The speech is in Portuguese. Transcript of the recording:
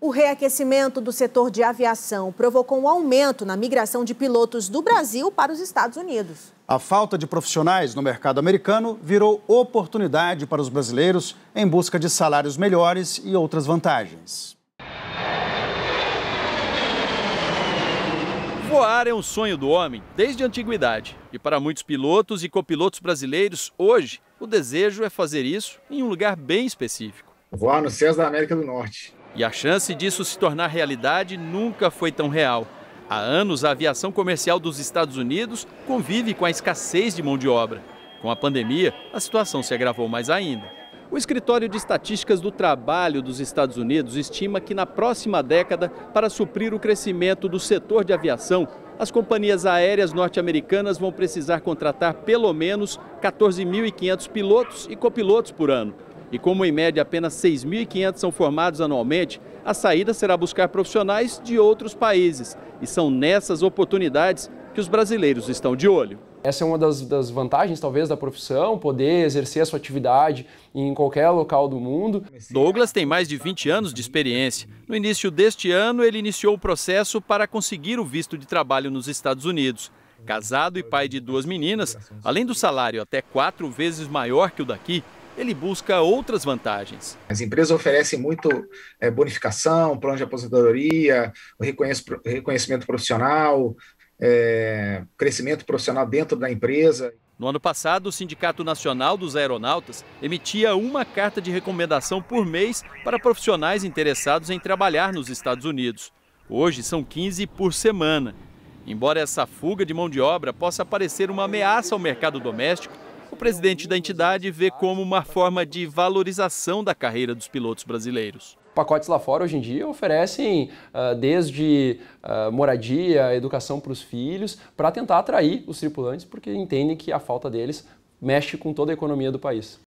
O reaquecimento do setor de aviação provocou um aumento na migração de pilotos do Brasil para os Estados Unidos. A falta de profissionais no mercado americano virou oportunidade para os brasileiros em busca de salários melhores e outras vantagens. Voar é um sonho do homem desde a antiguidade. E para muitos pilotos e copilotos brasileiros, hoje, o desejo é fazer isso em um lugar bem específico. Voar no céus da América do Norte. E a chance disso se tornar realidade nunca foi tão real. Há anos, a aviação comercial dos Estados Unidos convive com a escassez de mão de obra. Com a pandemia, a situação se agravou mais ainda. O Escritório de Estatísticas do Trabalho dos Estados Unidos estima que na próxima década, para suprir o crescimento do setor de aviação, as companhias aéreas norte-americanas vão precisar contratar pelo menos 14.500 pilotos e copilotos por ano. E como em média apenas 6.500 são formados anualmente, a saída será buscar profissionais de outros países. E são nessas oportunidades que os brasileiros estão de olho. Essa é uma das, das, vantagens, talvez, da profissão, poder exercer a sua atividade em qualquer local do mundo. Douglas tem mais de 20 anos de experiência. No início deste ano, ele iniciou o processo para conseguir o visto de trabalho nos Estados Unidos. Casado e pai de duas meninas, além do salário até quatro vezes maior que o daqui, ele busca outras vantagens. As empresas oferecem muito é, bonificação, plano de aposentadoria, reconhecimento profissional, é, crescimento profissional dentro da empresa. No ano passado, o Sindicato Nacional dos Aeronautas emitia uma carta de recomendação por mês para profissionais interessados em trabalhar nos Estados Unidos. Hoje são 15 por semana. Embora essa fuga de mão de obra possa parecer uma ameaça ao mercado doméstico, o presidente da entidade vê como uma forma de valorização da carreira dos pilotos brasileiros pacotes lá fora hoje em dia oferecem uh, desde uh, moradia, educação para os filhos, para tentar atrair os tripulantes, porque entendem que a falta deles mexe com toda a economia do país.